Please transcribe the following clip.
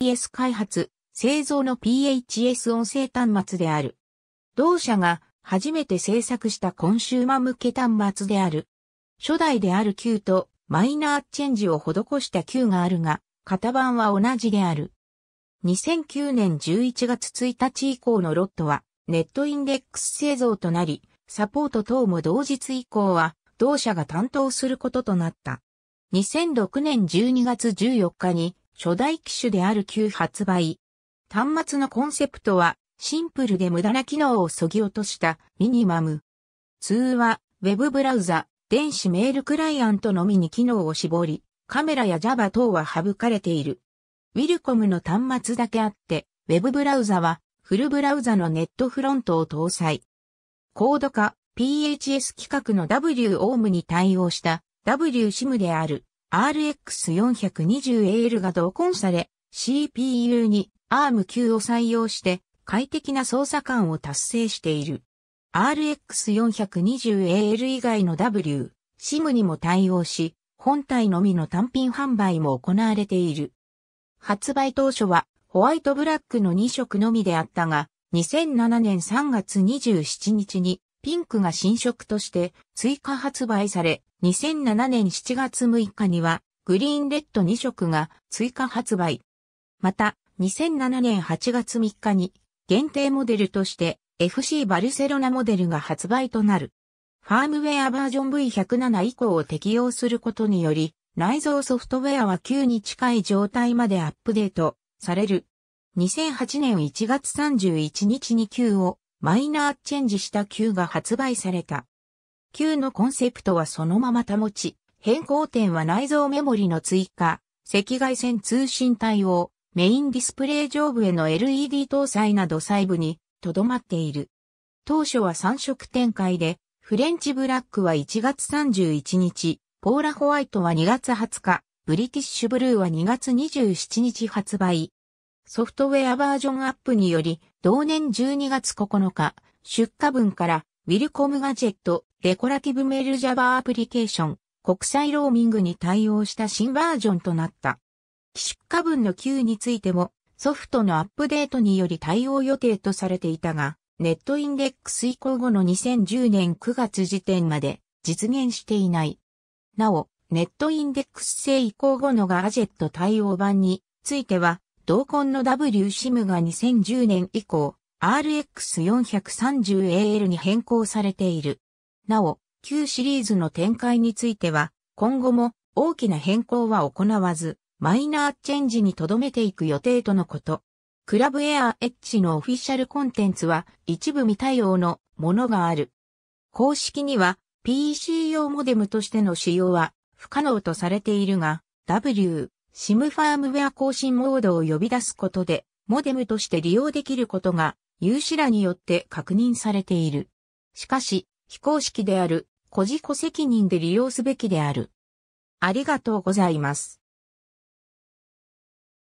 PHS 開発、製造の PHS 音声端末である。同社が初めて制作したコンシューマ向け端末である。初代である Q とマイナーチェンジを施した Q があるが、型番は同じである。2009年11月1日以降のロットはネットインデックス製造となり、サポート等も同日以降は同社が担当することとなった。2006年12月14日に初代機種である旧発売。端末のコンセプトは、シンプルで無駄な機能を削ぎ落としたミニマム。通話、ウェブブラウザ、電子メールクライアントのみに機能を絞り、カメラや Java 等は省かれている。ウィルコムの端末だけあって、ウェブブラウザはフルブラウザのネットフロントを搭載。高度化、PHS 規格の WOM に対応した WSIM である RX420AL が同梱され、CPU に ARM9 を採用して快適な操作感を達成している。RX420AL 以外の W、SIM にも対応し、本体のみの単品販売も行われている。発売当初はホワイトブラックの2色のみであったが、2007年3月27日にピンクが新色として追加発売され、2007年7月6日には、グリーンレッド2色が追加発売。また、2007年8月3日に、限定モデルとして FC バルセロナモデルが発売となる。ファームウェアバージョン V107 以降を適用することにより、内蔵ソフトウェアは9に近い状態までアップデートされる。2008年1月31日に9をマイナーチェンジした Q が発売された。Q のコンセプトはそのまま保ち、変更点は内蔵メモリの追加、赤外線通信対応、メインディスプレイ上部への LED 搭載など細部にとどまっている。当初は3色展開で、フレンチブラックは1月31日、ポーラホワイトは2月20日、ブリティッシュブルーは2月27日発売。ソフトウェアバージョンアップにより、同年12月9日、出荷分から、ウィルコムガジェット、デコラティブメール Java アプリケーション、国際ローミングに対応した新バージョンとなった。出荷分の9についても、ソフトのアップデートにより対応予定とされていたが、ネットインデックス移行後の2010年9月時点まで実現していない。なお、ネットインデックス制移行後のガジェット対応版については、同梱の W シムが2010年以降、RX430AL に変更されている。なお、旧シリーズの展開については、今後も大きな変更は行わず、マイナーチェンジに留めていく予定とのこと。クラブエアエッジのオフィシャルコンテンツは一部未対応のものがある。公式には PC 用モデムとしての使用は不可能とされているが、W、SIM ファームウェア更新モードを呼び出すことで、モデムとして利用できることが、有志らによって確認されている。しかし、非公式である、個人個責任で利用すべきである。ありがとうございます。